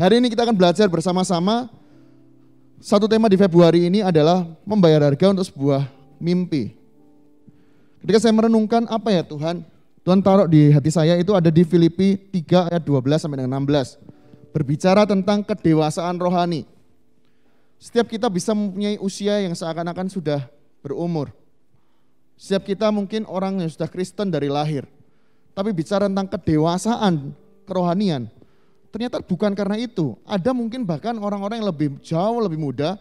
Hari ini kita akan belajar bersama-sama satu tema di Februari ini adalah membayar harga untuk sebuah mimpi. Ketika saya merenungkan apa ya Tuhan, Tuhan taruh di hati saya itu ada di Filipi 3 ayat 12 sampai dengan 16. Berbicara tentang kedewasaan rohani. Setiap kita bisa mempunyai usia yang seakan-akan sudah berumur. Setiap kita mungkin orang yang sudah Kristen dari lahir. Tapi bicara tentang kedewasaan kerohanian, Ternyata bukan karena itu. Ada mungkin bahkan orang-orang yang lebih jauh, lebih muda,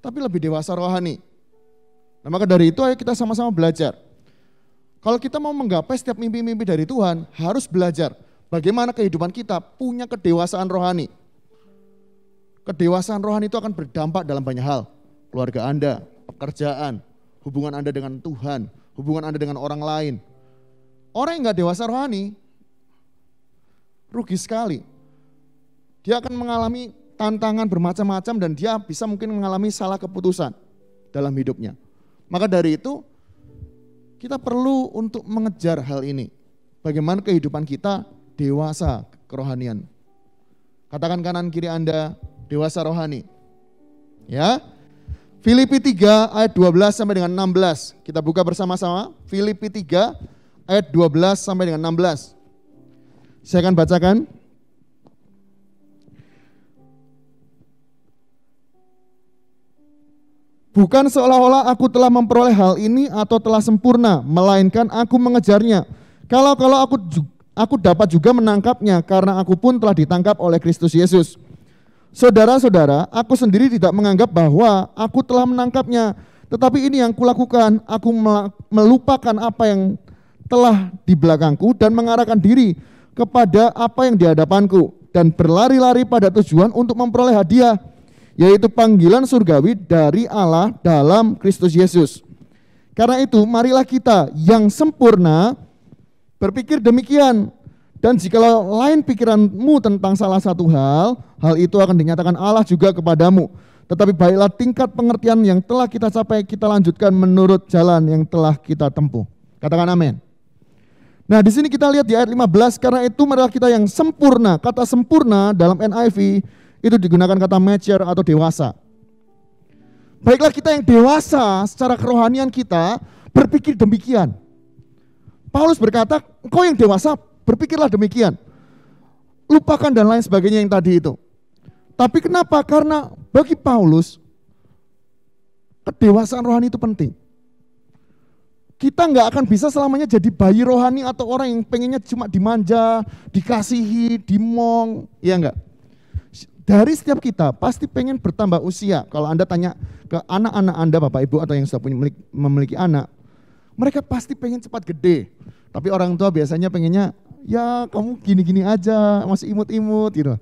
tapi lebih dewasa rohani. Nah maka dari itu ayo kita sama-sama belajar. Kalau kita mau menggapai setiap mimpi-mimpi dari Tuhan, harus belajar bagaimana kehidupan kita punya kedewasaan rohani. Kedewasaan rohani itu akan berdampak dalam banyak hal. Keluarga Anda, pekerjaan, hubungan Anda dengan Tuhan, hubungan Anda dengan orang lain. Orang yang nggak dewasa rohani, rugi sekali. Dia akan mengalami tantangan bermacam-macam dan dia bisa mungkin mengalami salah keputusan dalam hidupnya. Maka dari itu kita perlu untuk mengejar hal ini. Bagaimana kehidupan kita dewasa kerohanian. Katakan kanan kiri Anda dewasa rohani. Ya. Filipi 3 ayat 12 sampai dengan 16. Kita buka bersama-sama Filipi 3 ayat 12 sampai dengan 16. Saya akan bacakan. Bukan seolah-olah aku telah memperoleh hal ini atau telah sempurna, melainkan aku mengejarnya. Kalau-kalau aku aku dapat juga menangkapnya karena aku pun telah ditangkap oleh Kristus Yesus. Saudara-saudara, aku sendiri tidak menganggap bahwa aku telah menangkapnya, tetapi ini yang kulakukan, aku melupakan apa yang telah di belakangku dan mengarahkan diri kepada apa yang di hadapanku dan berlari-lari pada tujuan untuk memperoleh hadiah yaitu panggilan surgawi dari Allah dalam Kristus Yesus. Karena itu, marilah kita yang sempurna berpikir demikian. Dan jikalau lain pikiranmu tentang salah satu hal, hal itu akan dinyatakan Allah juga kepadamu. Tetapi baiklah tingkat pengertian yang telah kita capai, kita lanjutkan menurut jalan yang telah kita tempuh. Katakan amin. Nah, di sini kita lihat di ayat 15, karena itu marilah kita yang sempurna. Kata sempurna dalam NIV itu digunakan kata mature atau dewasa. Baiklah kita yang dewasa secara kerohanian kita berpikir demikian. Paulus berkata, kau yang dewasa berpikirlah demikian. Lupakan dan lain sebagainya yang tadi itu. Tapi kenapa? Karena bagi Paulus, kedewasaan rohani itu penting. Kita nggak akan bisa selamanya jadi bayi rohani atau orang yang pengennya cuma dimanja, dikasihi, dimong, ya nggak? Dari setiap kita pasti pengen bertambah usia. Kalau Anda tanya ke anak-anak Anda, Bapak Ibu atau yang sudah punya memiliki anak, mereka pasti pengen cepat gede. Tapi orang tua biasanya pengennya, ya kamu gini-gini aja, masih imut-imut gitu.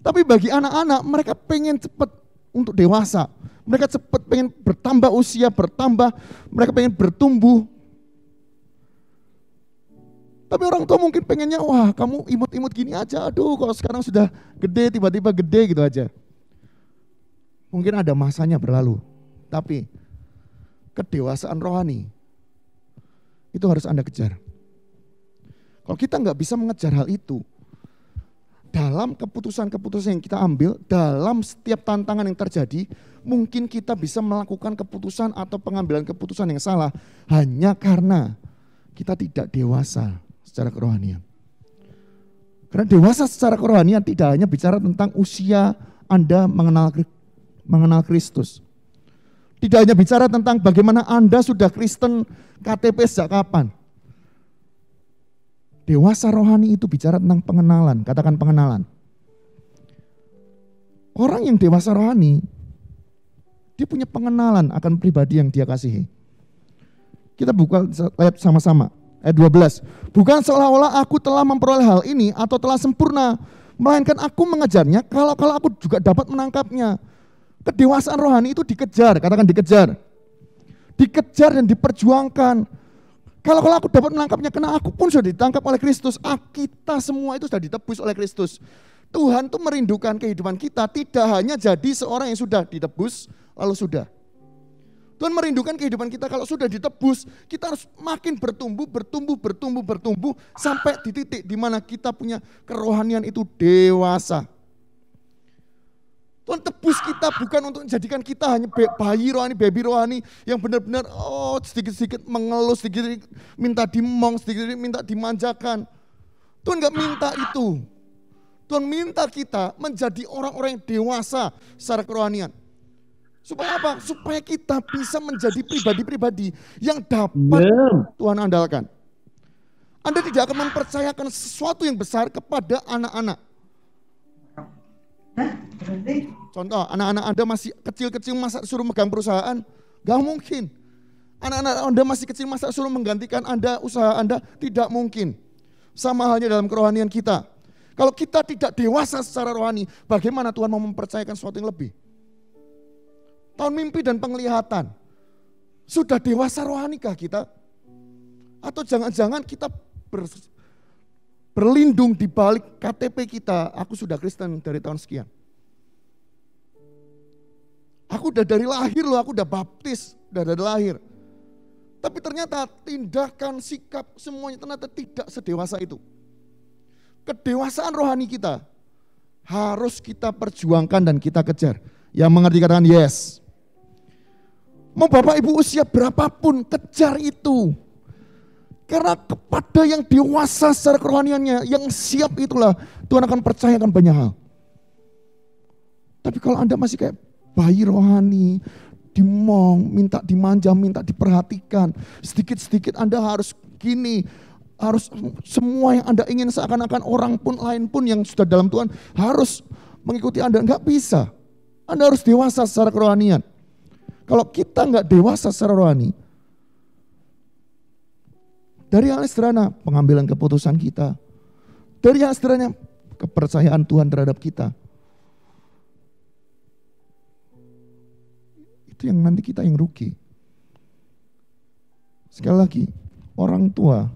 Tapi bagi anak-anak, mereka pengen cepat untuk dewasa. Mereka cepat pengen bertambah usia, bertambah, mereka pengen bertumbuh, tapi orang tua mungkin pengennya, wah kamu imut-imut gini aja, aduh kalau sekarang sudah gede, tiba-tiba gede gitu aja. Mungkin ada masanya berlalu, tapi kedewasaan rohani itu harus Anda kejar. Kalau kita nggak bisa mengejar hal itu, dalam keputusan-keputusan yang kita ambil, dalam setiap tantangan yang terjadi, mungkin kita bisa melakukan keputusan atau pengambilan keputusan yang salah hanya karena kita tidak dewasa secara kerohanian. Karena dewasa secara kerohanian tidak hanya bicara tentang usia Anda mengenal mengenal Kristus. Tidak hanya bicara tentang bagaimana Anda sudah Kristen KTP sejak kapan. Dewasa rohani itu bicara tentang pengenalan, katakan pengenalan. Orang yang dewasa rohani, dia punya pengenalan akan pribadi yang dia kasihi. Kita buka lihat sama-sama Eh, ayat 12. Bukan seolah-olah aku telah memperoleh hal ini atau telah sempurna, melainkan aku mengejarnya kalau kalau aku juga dapat menangkapnya. Kedewasaan rohani itu dikejar, katakan dikejar. Dikejar dan diperjuangkan. Kalau kalau aku dapat menangkapnya, karena aku pun sudah ditangkap oleh Kristus. Ah, kita semua itu sudah ditebus oleh Kristus. Tuhan tuh merindukan kehidupan kita tidak hanya jadi seorang yang sudah ditebus lalu sudah. Tuhan merindukan kehidupan kita kalau sudah ditebus, kita harus makin bertumbuh, bertumbuh, bertumbuh, bertumbuh sampai di titik di mana kita punya kerohanian itu dewasa. Tuhan tebus kita bukan untuk menjadikan kita hanya bayi rohani, baby rohani yang benar-benar oh sedikit-sedikit mengelus, sedikit-sedikit minta dimong, sedikit-sedikit minta dimanjakan. Tuhan nggak minta itu. Tuhan minta kita menjadi orang-orang yang dewasa secara kerohanian. Supaya apa? Supaya kita bisa menjadi pribadi-pribadi yang dapat Tuhan andalkan. Anda tidak akan mempercayakan sesuatu yang besar kepada anak-anak. Contoh, anak-anak Anda masih kecil-kecil masa suruh megang perusahaan? Gak mungkin. Anak-anak Anda masih kecil masa suruh menggantikan Anda, usaha Anda? Tidak mungkin. Sama halnya dalam kerohanian kita. Kalau kita tidak dewasa secara rohani, bagaimana Tuhan mau mempercayakan sesuatu yang lebih? Tahun mimpi dan penglihatan. Sudah dewasa rohanikah kita? Atau jangan-jangan kita ber, berlindung di balik KTP kita, aku sudah Kristen dari tahun sekian. Aku udah dari lahir loh, aku udah baptis, udah dari lahir. Tapi ternyata tindakan, sikap, semuanya ternyata tidak sedewasa itu. Kedewasaan rohani kita harus kita perjuangkan dan kita kejar. Yang mengerti katakan yes. Mau Bapak Ibu usia berapapun, kejar itu. Karena kepada yang dewasa secara kerohaniannya, yang siap itulah Tuhan akan percayakan banyak hal. Tapi kalau Anda masih kayak bayi rohani, dimong, minta dimanja, minta diperhatikan, sedikit-sedikit Anda harus gini, harus semua yang Anda ingin seakan-akan orang pun lain pun yang sudah dalam Tuhan harus mengikuti Anda. nggak bisa. Anda harus dewasa secara kerohanian. Kalau kita nggak dewasa secara rohani, dari hal sederhana pengambilan keputusan kita, dari hal sederhana kepercayaan Tuhan terhadap kita, itu yang nanti kita yang rugi. Sekali lagi, orang tua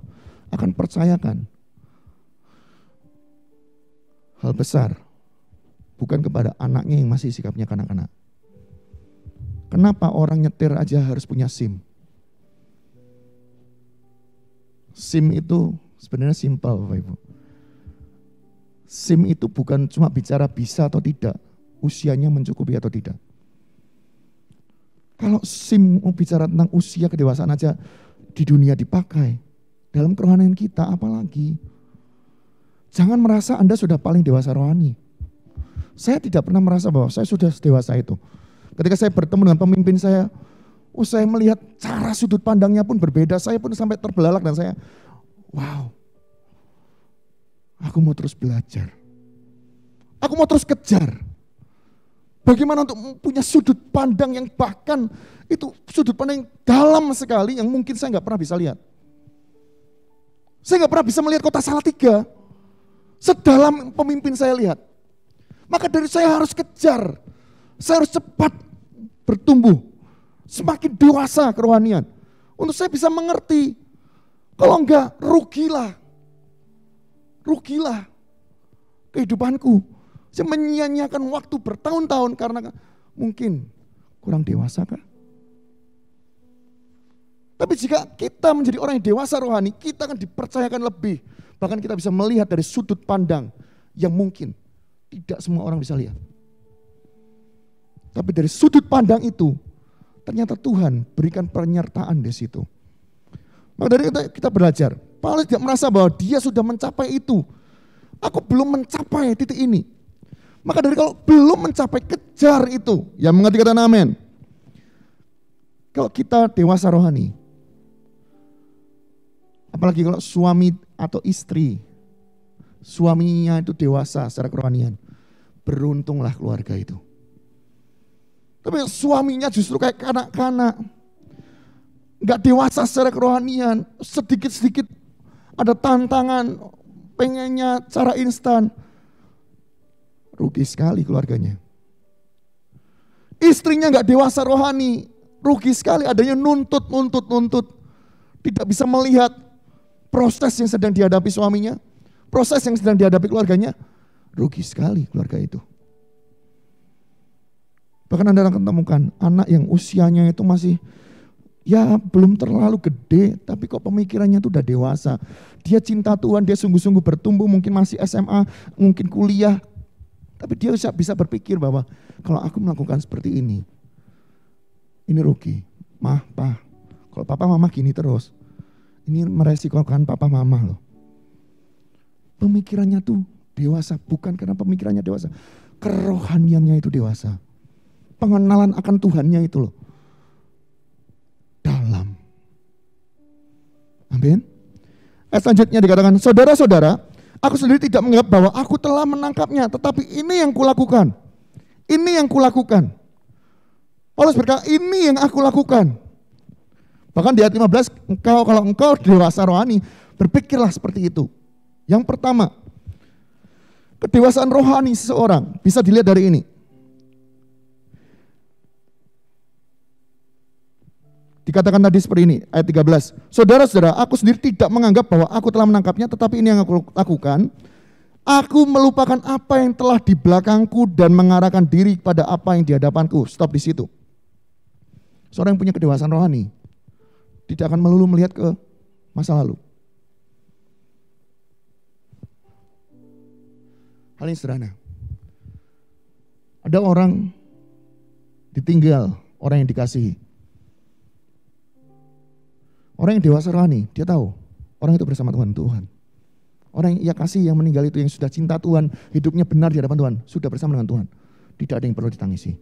akan percayakan hal besar bukan kepada anaknya yang masih sikapnya kanak-kanak. Kenapa orang nyetir aja harus punya SIM? SIM itu sebenarnya simpel Bapak Ibu. SIM itu bukan cuma bicara bisa atau tidak, usianya mencukupi atau tidak. Kalau SIM mau bicara tentang usia kedewasaan aja di dunia dipakai, dalam kerohanian kita apalagi. Jangan merasa Anda sudah paling dewasa rohani. Saya tidak pernah merasa bahwa saya sudah dewasa itu. Ketika saya bertemu dengan pemimpin saya, oh saya melihat cara sudut pandangnya pun berbeda. Saya pun sampai terbelalak dan saya, wow, aku mau terus belajar. Aku mau terus kejar. Bagaimana untuk punya sudut pandang yang bahkan itu sudut pandang yang dalam sekali yang mungkin saya nggak pernah bisa lihat. Saya nggak pernah bisa melihat kota Salatiga sedalam pemimpin saya lihat. Maka dari saya harus kejar saya harus cepat bertumbuh. Semakin dewasa kerohanian. Untuk saya bisa mengerti. Kalau enggak, rugilah. Rugilah kehidupanku. Saya menyia waktu bertahun-tahun karena mungkin kurang dewasa kan? Tapi jika kita menjadi orang yang dewasa rohani, kita akan dipercayakan lebih. Bahkan kita bisa melihat dari sudut pandang yang mungkin tidak semua orang bisa lihat. Tapi dari sudut pandang itu, ternyata Tuhan berikan penyertaan di situ. Maka dari itu kita belajar, Paulus tidak merasa bahwa dia sudah mencapai itu. Aku belum mencapai titik ini. Maka dari kalau belum mencapai, kejar itu. Yang mengerti kata amin. Kalau kita dewasa rohani, apalagi kalau suami atau istri, suaminya itu dewasa secara kerohanian, beruntunglah keluarga itu tapi suaminya justru kayak kanak-kanak. Gak dewasa secara kerohanian. Sedikit-sedikit ada tantangan. Pengennya cara instan. Rugi sekali keluarganya. Istrinya gak dewasa rohani. Rugi sekali adanya nuntut, nuntut, nuntut. Tidak bisa melihat proses yang sedang dihadapi suaminya. Proses yang sedang dihadapi keluarganya. Rugi sekali keluarga itu. Bahkan Anda akan temukan anak yang usianya itu masih ya belum terlalu gede, tapi kok pemikirannya itu udah dewasa. Dia cinta Tuhan, dia sungguh-sungguh bertumbuh, mungkin masih SMA, mungkin kuliah. Tapi dia bisa, bisa berpikir bahwa kalau aku melakukan seperti ini, ini rugi. Mah, pa, kalau papa mama gini terus, ini meresikokan papa mama loh. Pemikirannya tuh dewasa, bukan karena pemikirannya dewasa. Kerohaniannya itu dewasa pengenalan akan Tuhannya itu loh. Dalam. Amin. Eh, selanjutnya dikatakan, saudara-saudara, aku sendiri tidak menganggap bahwa aku telah menangkapnya, tetapi ini yang kulakukan. Ini yang kulakukan. Paulus berkata, ini yang aku lakukan. Bahkan di ayat 15, engkau kalau engkau dewasa rohani, berpikirlah seperti itu. Yang pertama, kedewasaan rohani seseorang bisa dilihat dari ini. Dikatakan tadi seperti ini, ayat 13. Saudara-saudara, aku sendiri tidak menganggap bahwa aku telah menangkapnya, tetapi ini yang aku lakukan. Aku melupakan apa yang telah di belakangku dan mengarahkan diri pada apa yang di hadapanku. Stop di situ. Seorang yang punya kedewasaan rohani tidak akan melulu melihat ke masa lalu. Hal ini sederhana. Ada orang ditinggal, orang yang dikasihi Orang yang dewasa rohani, dia tahu orang itu bersama Tuhan, Tuhan. Orang yang ia kasih, yang meninggal itu, yang sudah cinta Tuhan, hidupnya benar di hadapan Tuhan, sudah bersama dengan Tuhan. Tidak ada yang perlu ditangisi.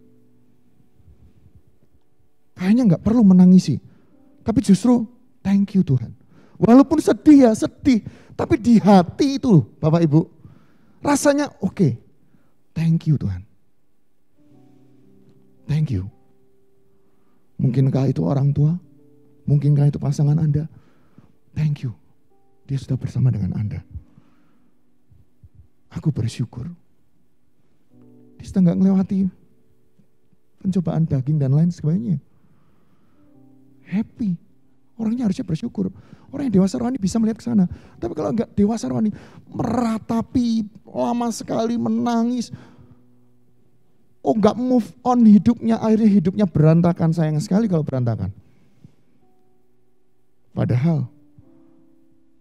Kayaknya nggak perlu menangisi. Tapi justru, thank you Tuhan. Walaupun sedih ya, sedih. Tapi di hati itu, Bapak Ibu, rasanya oke. Okay. Thank you Tuhan. Thank you. Mungkinkah itu orang tua? Mungkin Mungkinkah itu pasangan Anda? Thank you. Dia sudah bersama dengan Anda. Aku bersyukur. Dia sudah nggak melewati pencobaan daging dan lain sebagainya. Happy. Orangnya harusnya bersyukur. Orang yang dewasa rohani bisa melihat ke sana. Tapi kalau nggak dewasa rohani, meratapi, lama sekali menangis. Oh nggak move on hidupnya, akhirnya hidupnya berantakan. Sayang sekali kalau berantakan. Padahal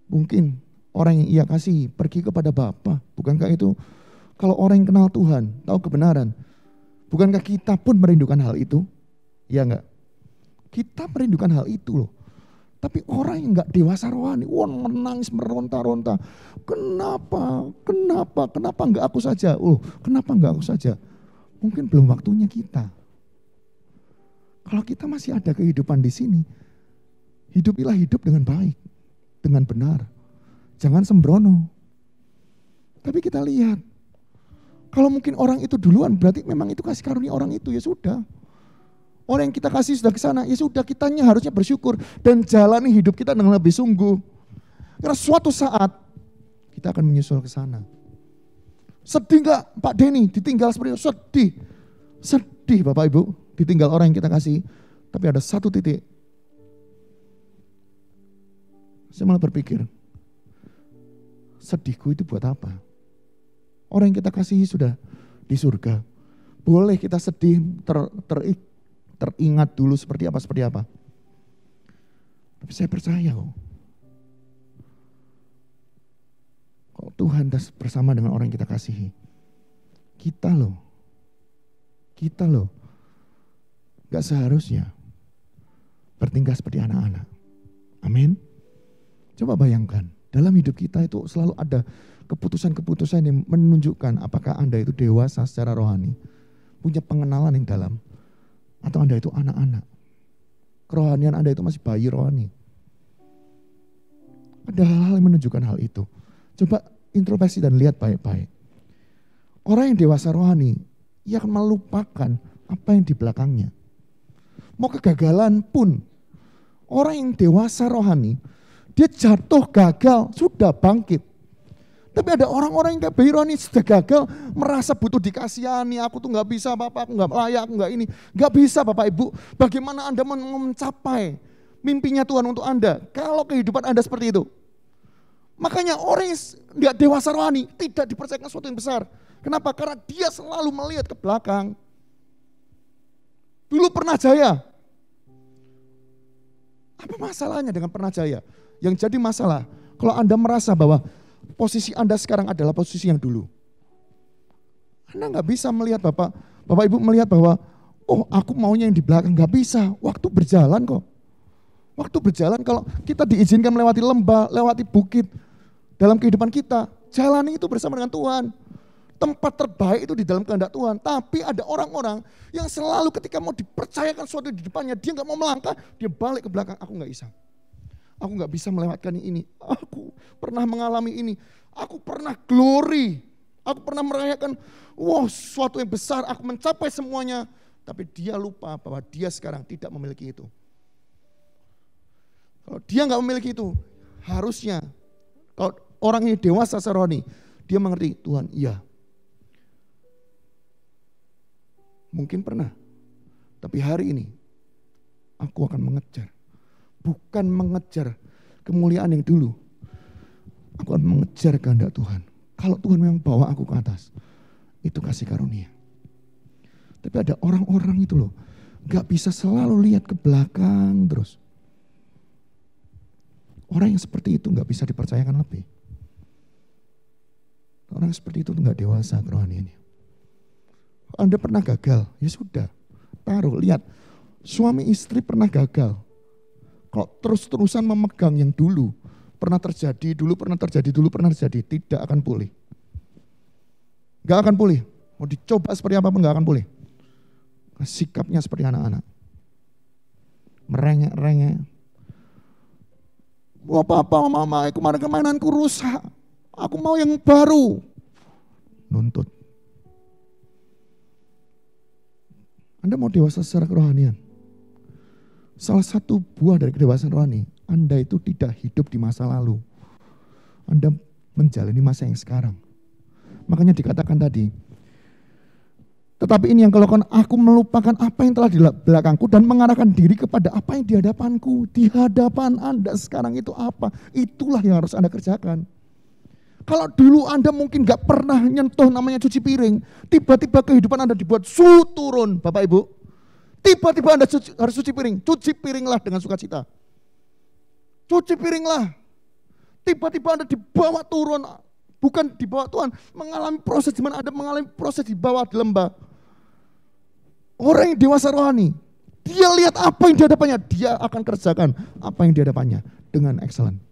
mungkin orang yang ia kasih pergi kepada Bapa. Bukankah itu kalau orang yang kenal Tuhan, tahu kebenaran, bukankah kita pun merindukan hal itu? Ya enggak? Kita merindukan hal itu loh. Tapi orang yang enggak dewasa rohani, wah menangis meronta-ronta. Kenapa? Kenapa? Kenapa enggak aku saja? Oh, kenapa enggak aku saja? Mungkin belum waktunya kita. Kalau kita masih ada kehidupan di sini, Hidupilah hidup dengan baik, dengan benar. Jangan sembrono. Tapi kita lihat, kalau mungkin orang itu duluan, berarti memang itu kasih karunia orang itu, ya sudah. Orang yang kita kasih sudah ke sana, ya sudah kitanya harusnya bersyukur dan jalani hidup kita dengan lebih sungguh. Karena suatu saat kita akan menyusul ke sana. Sedih gak Pak Denny ditinggal seperti itu? Sedih. Sedih Bapak Ibu ditinggal orang yang kita kasih. Tapi ada satu titik saya malah berpikir, sedihku itu buat apa? Orang yang kita kasihi sudah di surga. Boleh kita sedih, ter, ter, teringat dulu seperti apa, seperti apa. Tapi saya percaya kok. Kok Tuhan bersama dengan orang yang kita kasihi. Kita loh. Kita loh. Gak seharusnya bertingkah seperti anak-anak. Amin. Coba bayangkan, dalam hidup kita itu selalu ada keputusan-keputusan yang menunjukkan apakah Anda itu dewasa secara rohani, punya pengenalan yang dalam, atau Anda itu anak-anak. Kerohanian Anda itu masih bayi rohani. Ada hal-hal yang menunjukkan hal itu. Coba introspeksi dan lihat baik-baik. Orang yang dewasa rohani, ia akan melupakan apa yang di belakangnya. Mau kegagalan pun, orang yang dewasa rohani, dia jatuh gagal, sudah bangkit. Tapi ada orang-orang yang kayak ini sudah gagal, merasa butuh dikasihani, aku tuh nggak bisa Bapak, aku nggak layak, aku nggak ini. Nggak bisa Bapak Ibu, bagaimana Anda mencapai mimpinya Tuhan untuk Anda kalau kehidupan Anda seperti itu? Makanya orang yang dewasa rohani tidak dipercayakan sesuatu yang besar. Kenapa? Karena dia selalu melihat ke belakang. Dulu pernah jaya, apa masalahnya dengan pernah jaya? Yang jadi masalah, kalau Anda merasa bahwa posisi Anda sekarang adalah posisi yang dulu. Anda nggak bisa melihat Bapak, Bapak Ibu melihat bahwa, oh aku maunya yang di belakang, nggak bisa, waktu berjalan kok. Waktu berjalan kalau kita diizinkan melewati lembah, lewati bukit, dalam kehidupan kita, jalani itu bersama dengan Tuhan tempat terbaik itu di dalam kehendak Tuhan. Tapi ada orang-orang yang selalu ketika mau dipercayakan sesuatu di depannya, dia nggak mau melangkah, dia balik ke belakang. Aku nggak bisa. Aku nggak bisa melewatkan ini. Aku pernah mengalami ini. Aku pernah glory. Aku pernah merayakan, wow, sesuatu yang besar. Aku mencapai semuanya. Tapi dia lupa bahwa dia sekarang tidak memiliki itu. Kalau dia nggak memiliki itu, harusnya kalau orang ini dewasa seroni, dia mengerti Tuhan, iya Mungkin pernah. Tapi hari ini aku akan mengejar. Bukan mengejar kemuliaan yang dulu. Aku akan mengejar kehendak Tuhan. Kalau Tuhan memang bawa aku ke atas, itu kasih karunia. Tapi ada orang-orang itu loh, gak bisa selalu lihat ke belakang terus. Orang yang seperti itu gak bisa dipercayakan lebih. Orang seperti itu gak dewasa kerohaniannya. Anda pernah gagal, ya sudah. Taruh, lihat. Suami istri pernah gagal. Kalau terus-terusan memegang yang dulu, pernah terjadi, dulu pernah terjadi, dulu pernah terjadi, tidak akan pulih. Gak akan pulih. Mau dicoba seperti apapun gak akan pulih. Sikapnya seperti anak-anak. Merengek-rengek. Wah papa, mama, kemarin kemainanku rusak. Aku mau yang baru. Nuntut Anda mau dewasa secara kerohanian. Salah satu buah dari kedewasaan rohani, Anda itu tidak hidup di masa lalu. Anda menjalani masa yang sekarang. Makanya dikatakan tadi, tetapi ini yang kalau aku melupakan apa yang telah di belakangku dan mengarahkan diri kepada apa yang di hadapanku. Di hadapan Anda sekarang itu apa? Itulah yang harus Anda kerjakan. Kalau dulu Anda mungkin nggak pernah nyentuh namanya cuci piring, tiba-tiba kehidupan Anda dibuat su turun, Bapak Ibu. Tiba-tiba Anda cuci, harus cuci piring, cuci piringlah dengan sukacita. Cuci piringlah. Tiba-tiba Anda dibawa turun, bukan dibawa Tuhan, mengalami proses di mana Anda mengalami proses di bawah di lembah. Orang yang dewasa rohani, dia lihat apa yang dihadapannya, dia akan kerjakan apa yang dihadapannya dengan excellent.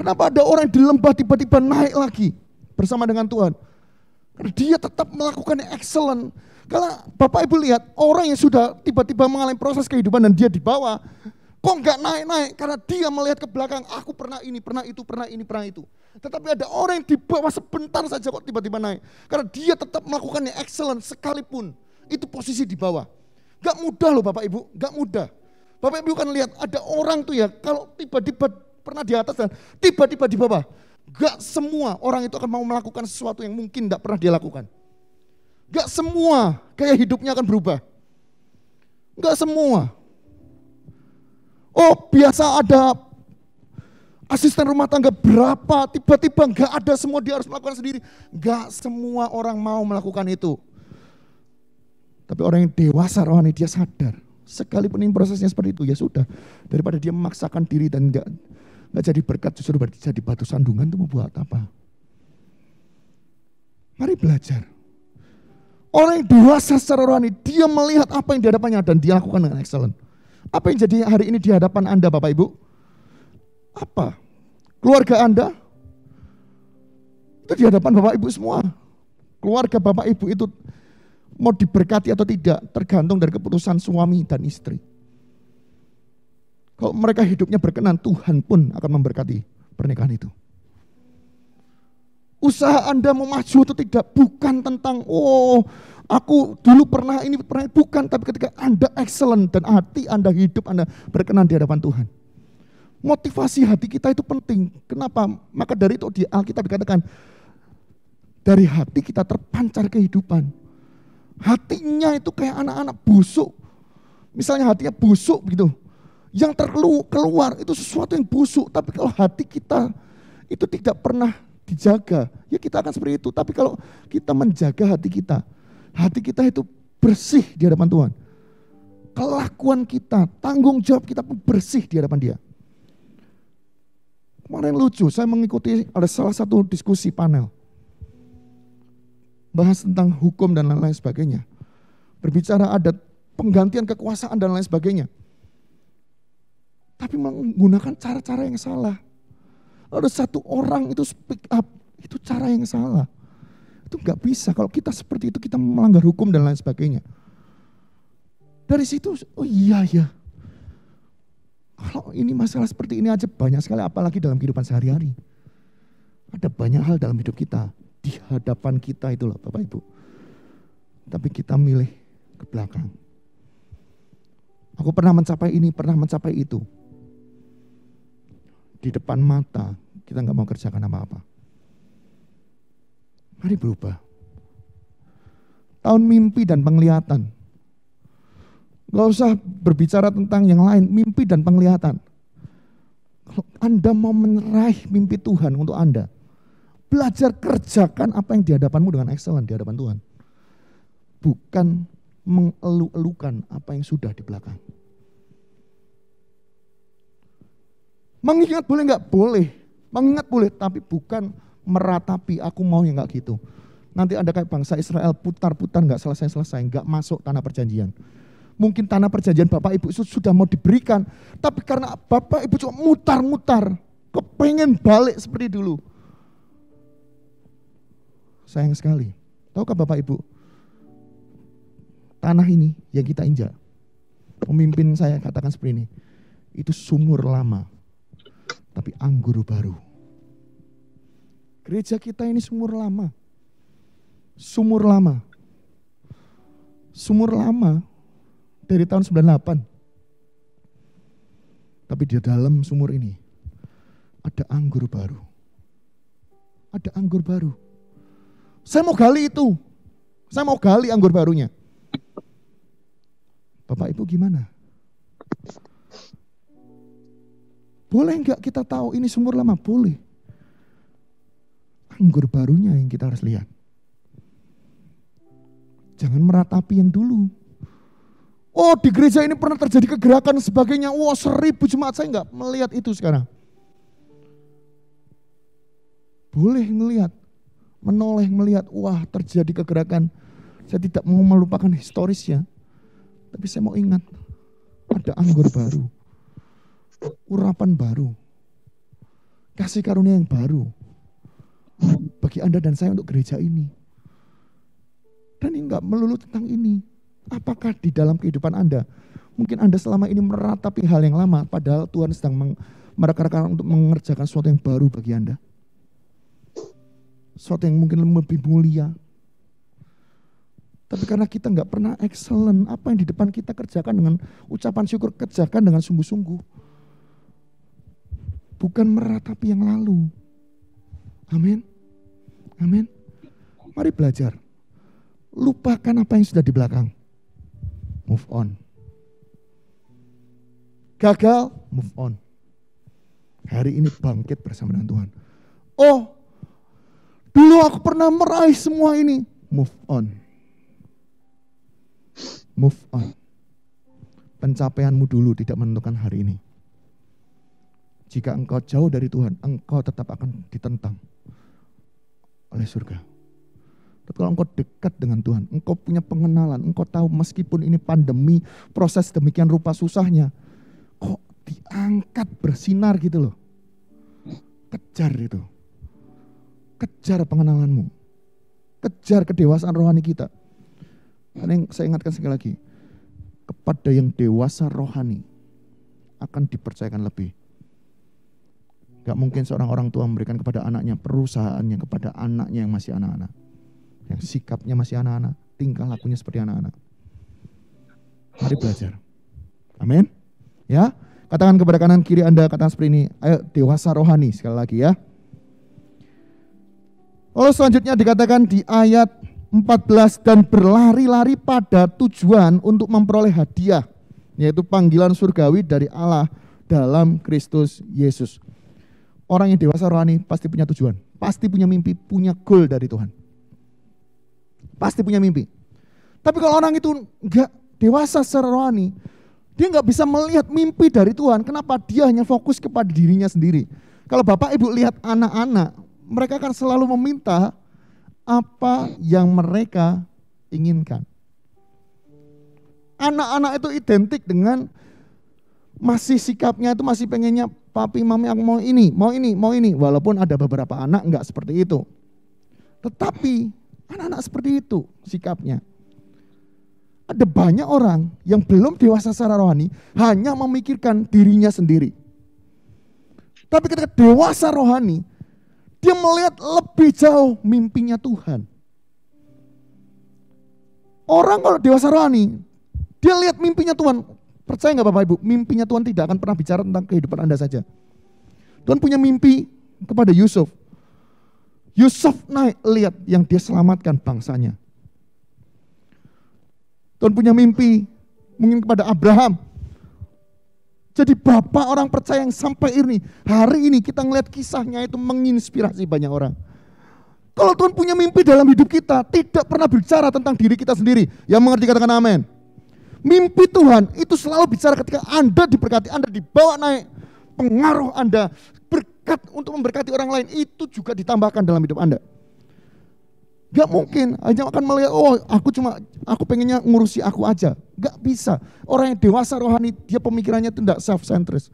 Kenapa ada orang di lembah tiba-tiba naik lagi bersama dengan Tuhan? Karena dia tetap melakukan excellent. Karena Bapak Ibu lihat orang yang sudah tiba-tiba mengalami proses kehidupan dan dia di bawah, kok nggak naik-naik? Karena dia melihat ke belakang, aku pernah ini, pernah itu, pernah ini, pernah itu. Tetapi ada orang yang di bawah sebentar saja kok tiba-tiba naik. Karena dia tetap melakukannya excellent sekalipun. Itu posisi di bawah. Gak mudah loh Bapak Ibu, gak mudah. Bapak Ibu kan lihat ada orang tuh ya, kalau tiba-tiba pernah di atas dan tiba-tiba di bawah. Gak semua orang itu akan mau melakukan sesuatu yang mungkin tidak pernah dia lakukan. Gak semua kayak hidupnya akan berubah. Gak semua. Oh biasa ada asisten rumah tangga berapa, tiba-tiba gak ada semua dia harus melakukan sendiri. gak semua orang mau melakukan itu. Tapi orang yang dewasa rohani dia sadar. Sekalipun ini prosesnya seperti itu, ya sudah. Daripada dia memaksakan diri dan gak nggak jadi berkat justru berarti jadi batu sandungan itu buat apa? Mari belajar. Orang yang dewasa secara rohani, dia melihat apa yang dihadapannya dan dia lakukan dengan excellent. Apa yang jadi hari ini di hadapan Anda Bapak Ibu? Apa? Keluarga Anda? Itu di hadapan Bapak Ibu semua. Keluarga Bapak Ibu itu mau diberkati atau tidak tergantung dari keputusan suami dan istri. Kalau mereka hidupnya berkenan, Tuhan pun akan memberkati pernikahan itu. Usaha Anda mau maju atau tidak bukan tentang oh aku dulu pernah ini pernah bukan tapi ketika Anda excellent dan hati Anda hidup Anda berkenan di hadapan Tuhan. Motivasi hati kita itu penting. Kenapa? Maka dari itu di Alkitab dikatakan dari hati kita terpancar kehidupan. Hatinya itu kayak anak-anak busuk. Misalnya hatinya busuk gitu yang terkeluar keluar itu sesuatu yang busuk. Tapi kalau hati kita itu tidak pernah dijaga, ya kita akan seperti itu. Tapi kalau kita menjaga hati kita, hati kita itu bersih di hadapan Tuhan. Kelakuan kita, tanggung jawab kita pun bersih di hadapan Dia. Kemarin lucu, saya mengikuti ada salah satu diskusi panel. Bahas tentang hukum dan lain-lain sebagainya. Berbicara adat, penggantian kekuasaan dan lain sebagainya tapi menggunakan cara-cara yang salah. Ada satu orang itu speak up, itu cara yang salah. Itu nggak bisa kalau kita seperti itu kita melanggar hukum dan lain sebagainya. Dari situ, oh iya ya. Kalau ini masalah seperti ini aja banyak sekali apalagi dalam kehidupan sehari-hari. Ada banyak hal dalam hidup kita di hadapan kita itulah Bapak Ibu. Tapi kita milih ke belakang. Aku pernah mencapai ini, pernah mencapai itu di depan mata, kita nggak mau kerjakan apa-apa. Mari berubah. Tahun mimpi dan penglihatan. Gak usah berbicara tentang yang lain, mimpi dan penglihatan. Kalau Anda mau meneraih mimpi Tuhan untuk Anda, belajar kerjakan apa yang di hadapanmu dengan excellent di hadapan Tuhan. Bukan mengeluh elukan apa yang sudah di belakang. Mengingat boleh nggak? Boleh. Mengingat boleh, tapi bukan meratapi. Aku mau yang nggak gitu. Nanti ada kayak bangsa Israel putar-putar nggak selesai-selesai, nggak masuk tanah perjanjian. Mungkin tanah perjanjian Bapak Ibu itu sudah mau diberikan, tapi karena Bapak Ibu cuma mutar-mutar, kepengen balik seperti dulu. Sayang sekali. Tahukah Bapak Ibu, tanah ini yang kita injak, pemimpin saya katakan seperti ini, itu sumur lama tapi anggur baru. Gereja kita ini sumur lama. Sumur lama. Sumur lama dari tahun 98. Tapi di dalam sumur ini ada anggur baru. Ada anggur baru. Saya mau gali itu. Saya mau gali anggur barunya. Bapak Ibu gimana? Boleh nggak kita tahu ini sumur lama? Boleh. Anggur barunya yang kita harus lihat. Jangan meratapi yang dulu. Oh di gereja ini pernah terjadi kegerakan sebagainya. Wah oh, seribu jemaat saya nggak melihat itu sekarang. Boleh melihat menoleh melihat, wah terjadi kegerakan. Saya tidak mau melupakan historisnya, tapi saya mau ingat ada anggur baru urapan baru. Kasih karunia yang baru. Bagi Anda dan saya untuk gereja ini. Dan ini enggak melulu tentang ini. Apakah di dalam kehidupan Anda, mungkin Anda selama ini meratapi hal yang lama, padahal Tuhan sedang merekarkan untuk mengerjakan sesuatu yang baru bagi Anda. Sesuatu yang mungkin lebih mulia, tapi karena kita nggak pernah excellent, apa yang di depan kita kerjakan dengan ucapan syukur, kerjakan dengan sungguh-sungguh bukan meratapi yang lalu. Amin. Amin. Mari belajar. Lupakan apa yang sudah di belakang. Move on. Gagal, move on. Hari ini bangkit bersama dengan Tuhan. Oh, dulu aku pernah meraih semua ini. Move on. Move on. Pencapaianmu dulu tidak menentukan hari ini jika engkau jauh dari Tuhan, engkau tetap akan ditentang oleh surga. Tapi kalau engkau dekat dengan Tuhan, engkau punya pengenalan, engkau tahu meskipun ini pandemi, proses demikian rupa susahnya, kok diangkat bersinar gitu loh. Kejar itu. Kejar pengenalanmu. Kejar kedewasaan rohani kita. Karena yang saya ingatkan sekali lagi, kepada yang dewasa rohani akan dipercayakan lebih Gak mungkin seorang orang tua memberikan kepada anaknya perusahaannya, kepada anaknya yang masih anak-anak. Yang sikapnya masih anak-anak, tingkah lakunya seperti anak-anak. Mari belajar. Amin. Ya, katakan kepada kanan kiri Anda katakan seperti ini, ayo dewasa rohani sekali lagi ya. Oh, selanjutnya dikatakan di ayat 14 dan berlari-lari pada tujuan untuk memperoleh hadiah yaitu panggilan surgawi dari Allah dalam Kristus Yesus. Orang yang dewasa rohani pasti punya tujuan, pasti punya mimpi, punya goal dari Tuhan. Pasti punya mimpi. Tapi kalau orang itu enggak dewasa secara rohani, dia nggak bisa melihat mimpi dari Tuhan. Kenapa? Dia hanya fokus kepada dirinya sendiri. Kalau bapak ibu lihat anak-anak, mereka akan selalu meminta apa yang mereka inginkan. Anak-anak itu identik dengan masih sikapnya itu masih pengennya papi mami aku mau ini, mau ini, mau ini. Walaupun ada beberapa anak nggak seperti itu. Tetapi anak-anak seperti itu sikapnya. Ada banyak orang yang belum dewasa secara rohani hanya memikirkan dirinya sendiri. Tapi ketika dewasa rohani, dia melihat lebih jauh mimpinya Tuhan. Orang kalau dewasa rohani, dia lihat mimpinya Tuhan. Percaya nggak Bapak Ibu, mimpinya Tuhan tidak akan pernah bicara tentang kehidupan Anda saja. Tuhan punya mimpi kepada Yusuf. Yusuf naik lihat yang dia selamatkan bangsanya. Tuhan punya mimpi mungkin kepada Abraham. Jadi bapak orang percaya yang sampai ini, hari ini kita ngelihat kisahnya itu menginspirasi banyak orang. Kalau Tuhan punya mimpi dalam hidup kita, tidak pernah bicara tentang diri kita sendiri. Yang mengerti katakan amin. Mimpi Tuhan itu selalu bicara ketika Anda diberkati, Anda dibawa naik. Pengaruh Anda, berkat untuk memberkati orang lain itu juga ditambahkan dalam hidup Anda. Gak mungkin hanya akan melihat, oh aku cuma, aku pengennya ngurusi aku aja. Gak bisa. Orang yang dewasa rohani, dia pemikirannya tidak self-centered.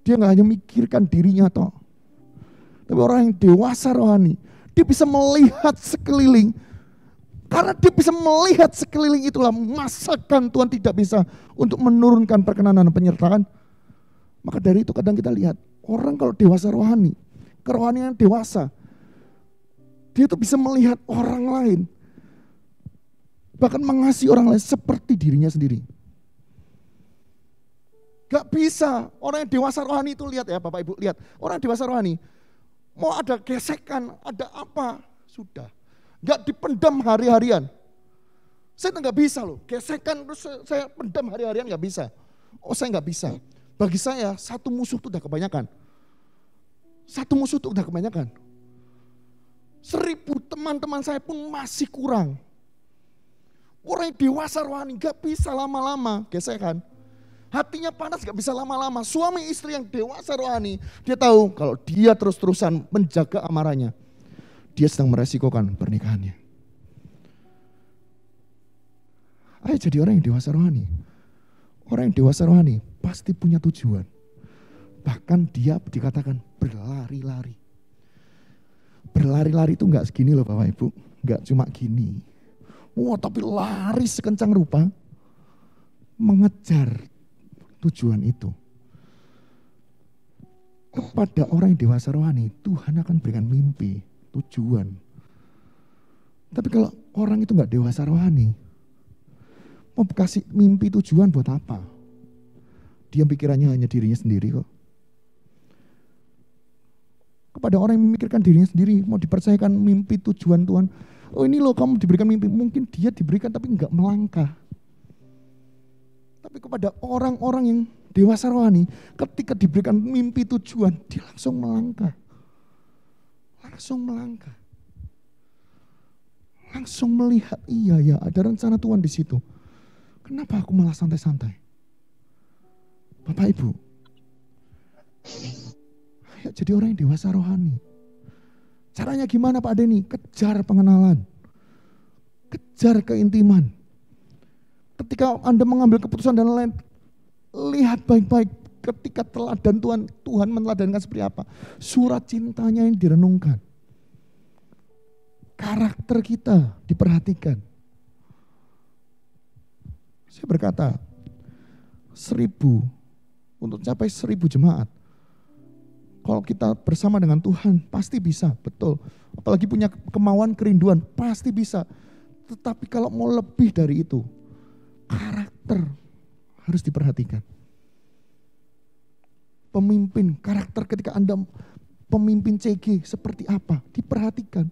Dia gak hanya mikirkan dirinya toh. Tapi orang yang dewasa rohani, dia bisa melihat sekeliling karena dia bisa melihat sekeliling itulah, masakan Tuhan tidak bisa untuk menurunkan perkenanan dan penyertaan. Maka dari itu kadang kita lihat, orang kalau dewasa rohani, kerohanian dewasa, dia itu bisa melihat orang lain, bahkan mengasihi orang lain seperti dirinya sendiri. Gak bisa, orang yang dewasa rohani itu lihat ya Bapak Ibu, lihat. Orang dewasa rohani, mau ada gesekan, ada apa, sudah Gak dipendam hari-harian. Saya nggak bisa loh, gesekan terus saya pendam hari-harian nggak bisa. Oh saya nggak bisa. Bagi saya satu musuh itu udah kebanyakan. Satu musuh itu udah kebanyakan. Seribu teman-teman saya pun masih kurang. Orang yang dewasa rohani nggak bisa lama-lama gesekan. Hatinya panas gak bisa lama-lama. Suami istri yang dewasa rohani, dia tahu kalau dia terus-terusan menjaga amarahnya dia sedang meresikokan pernikahannya. Ayo jadi orang yang dewasa rohani. Orang yang dewasa rohani pasti punya tujuan. Bahkan dia dikatakan berlari-lari. Berlari-lari itu nggak segini loh Bapak Ibu. nggak cuma gini. Wah tapi lari sekencang rupa. Mengejar tujuan itu. Kepada orang yang dewasa rohani, Tuhan akan berikan mimpi tujuan. Tapi kalau orang itu nggak dewasa rohani, mau kasih mimpi tujuan buat apa? Dia pikirannya hanya dirinya sendiri kok. Kepada orang yang memikirkan dirinya sendiri, mau dipercayakan mimpi tujuan Tuhan. Oh ini loh kamu diberikan mimpi, mungkin dia diberikan tapi nggak melangkah. Tapi kepada orang-orang yang dewasa rohani, ketika diberikan mimpi tujuan, dia langsung melangkah langsung melangkah. Langsung melihat, iya ya ada rencana Tuhan di situ. Kenapa aku malah santai-santai? Bapak Ibu, ayo jadi orang yang dewasa rohani. Caranya gimana Pak Deni? Kejar pengenalan. Kejar keintiman. Ketika Anda mengambil keputusan dan lain, lihat baik-baik ketika teladan Tuhan, Tuhan meneladankan seperti apa? Surat cintanya yang direnungkan. Karakter kita diperhatikan. Saya berkata, seribu, untuk capai seribu jemaat, kalau kita bersama dengan Tuhan pasti bisa, betul. Apalagi punya kemauan kerinduan pasti bisa. Tetapi kalau mau lebih dari itu, karakter harus diperhatikan pemimpin, karakter ketika Anda pemimpin CG seperti apa, diperhatikan.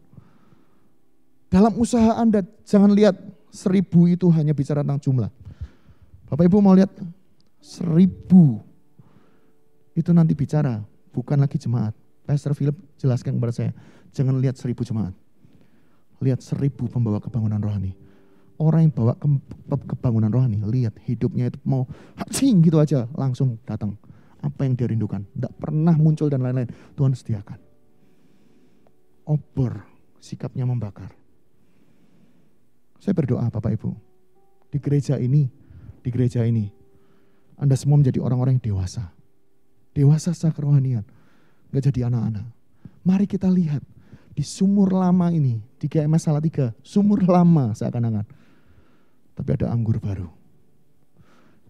Dalam usaha Anda, jangan lihat seribu itu hanya bicara tentang jumlah. Bapak Ibu mau lihat seribu itu nanti bicara, bukan lagi jemaat. Pastor Philip jelaskan kepada saya, jangan lihat seribu jemaat. Lihat seribu pembawa kebangunan rohani orang yang bawa ke, kebangunan rohani, lihat hidupnya itu mau hacing gitu aja langsung datang apa yang dia rindukan. Tidak pernah muncul dan lain-lain. Tuhan sediakan. Obor sikapnya membakar. Saya berdoa Bapak Ibu. Di gereja ini, di gereja ini, Anda semua menjadi orang-orang yang dewasa. Dewasa secara kerohanian. Gak jadi anak-anak. Mari kita lihat di sumur lama ini, di GMS tiga. sumur lama seakan-akan. Tapi ada anggur baru.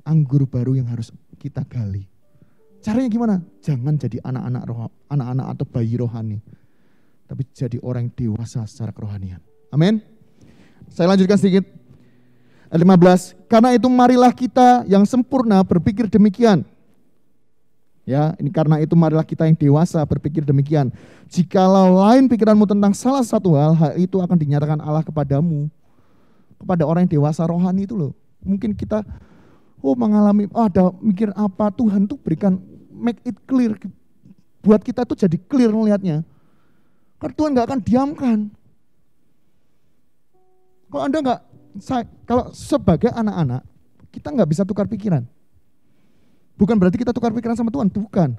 Anggur baru yang harus kita gali Caranya gimana? Jangan jadi anak-anak roh, anak-anak atau bayi rohani. Tapi jadi orang yang dewasa secara kerohanian. Amin. Saya lanjutkan sedikit. 15. Karena itu marilah kita yang sempurna berpikir demikian. Ya, ini karena itu marilah kita yang dewasa berpikir demikian. Jikalau lain pikiranmu tentang salah satu hal, hal itu akan dinyatakan Allah kepadamu. Kepada orang yang dewasa rohani itu loh. Mungkin kita oh mengalami oh ada mikir apa Tuhan tuh berikan make it clear. Buat kita tuh jadi clear melihatnya. Karena Tuhan nggak akan diamkan. Kalau Anda nggak, kalau sebagai anak-anak, kita nggak bisa tukar pikiran. Bukan berarti kita tukar pikiran sama Tuhan, bukan.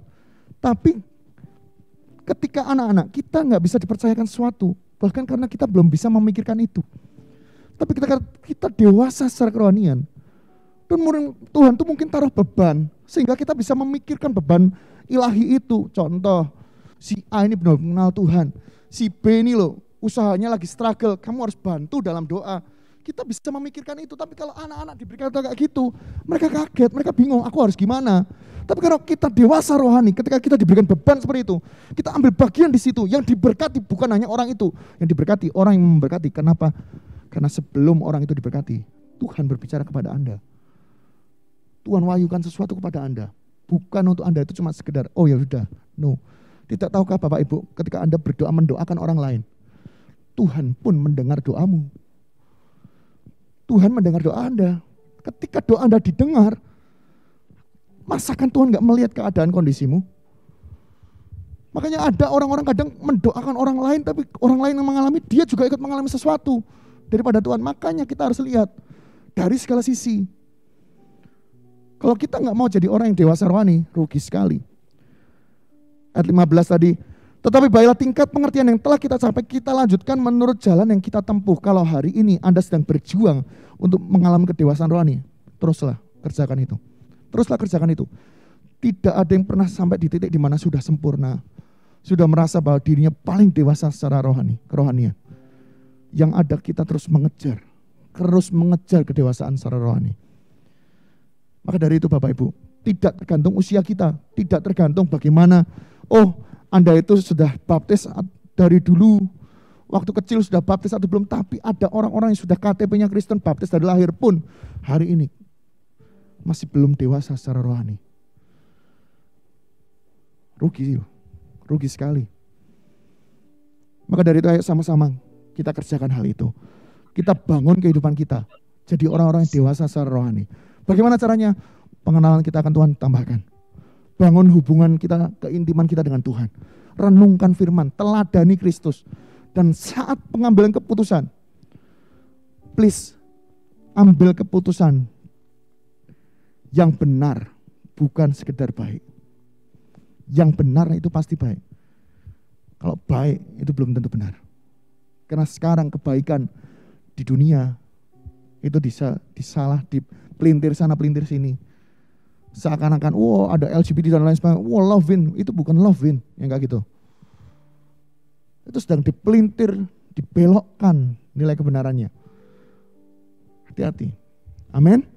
Tapi ketika anak-anak kita nggak bisa dipercayakan sesuatu, bahkan karena kita belum bisa memikirkan itu. Tapi kita kita dewasa secara kerohanian, Tuhan tuh mungkin taruh beban sehingga kita bisa memikirkan beban ilahi itu. Contoh, si A ini benar-benar mengenal Tuhan. Si B ini loh, usahanya lagi struggle, kamu harus bantu dalam doa. Kita bisa memikirkan itu, tapi kalau anak-anak diberikan kayak gitu, mereka kaget, mereka bingung, aku harus gimana. Tapi kalau kita dewasa rohani, ketika kita diberikan beban seperti itu, kita ambil bagian di situ. Yang diberkati bukan hanya orang itu, yang diberkati orang yang memberkati. Kenapa? Karena sebelum orang itu diberkati, Tuhan berbicara kepada Anda. Tuhan wahyukan sesuatu kepada Anda. Bukan untuk Anda itu cuma sekedar, oh ya sudah, no. Tidak tahukah Bapak Ibu ketika Anda berdoa mendoakan orang lain, Tuhan pun mendengar doamu. Tuhan mendengar doa Anda. Ketika doa Anda didengar, masakan Tuhan nggak melihat keadaan kondisimu? Makanya ada orang-orang kadang mendoakan orang lain, tapi orang lain yang mengalami, dia juga ikut mengalami sesuatu daripada Tuhan. Makanya kita harus lihat dari segala sisi kalau kita nggak mau jadi orang yang dewasa rohani, rugi sekali. Ayat 15 tadi, tetapi baiklah tingkat pengertian yang telah kita capai, kita lanjutkan menurut jalan yang kita tempuh. Kalau hari ini Anda sedang berjuang untuk mengalami kedewasaan rohani, teruslah kerjakan itu. Teruslah kerjakan itu. Tidak ada yang pernah sampai di titik di mana sudah sempurna. Sudah merasa bahwa dirinya paling dewasa secara rohani, kerohanian. Yang ada kita terus mengejar. Terus mengejar kedewasaan secara rohani. Maka dari itu Bapak Ibu, tidak tergantung usia kita, tidak tergantung bagaimana, oh Anda itu sudah baptis dari dulu, waktu kecil sudah baptis atau belum, tapi ada orang-orang yang sudah KTP-nya Kristen, baptis dari lahir pun hari ini masih belum dewasa secara rohani. Rugi, rugi sekali. Maka dari itu ayo sama-sama kita kerjakan hal itu. Kita bangun kehidupan kita. Jadi orang-orang yang dewasa secara rohani. Bagaimana caranya? Pengenalan kita akan Tuhan tambahkan. Bangun hubungan kita, keintiman kita dengan Tuhan. Renungkan firman, teladani Kristus. Dan saat pengambilan keputusan, please ambil keputusan yang benar, bukan sekedar baik. Yang benar itu pasti baik. Kalau baik itu belum tentu benar. Karena sekarang kebaikan di dunia itu bisa disalah di pelintir sana pelintir sini seakan-akan wow ada LGBT dan lain sebagainya wow love win itu bukan love win yang kayak gitu itu sedang dipelintir dibelokkan nilai kebenarannya hati-hati amen